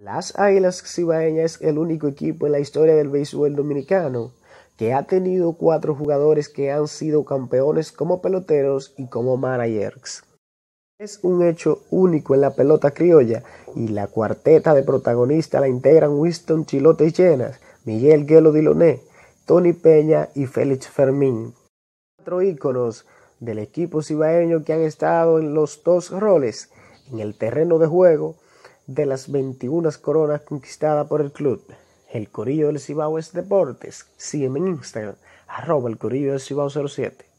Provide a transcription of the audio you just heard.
Las Águilas Cibaeñas es el único equipo en la historia del béisbol dominicano que ha tenido cuatro jugadores que han sido campeones como peloteros y como managers. Es un hecho único en la pelota criolla y la cuarteta de protagonistas la integran Winston Chilote y Llenas, Miguel Guelo Diloné, Tony Peña y Félix Fermín. Cuatro íconos del equipo cibaeño que han estado en los dos roles, en el terreno de juego de las 21 coronas conquistadas por el club. El Corillo del Cibao es Deportes. Sígueme en Instagram, arroba el Corillo del Cibao 07.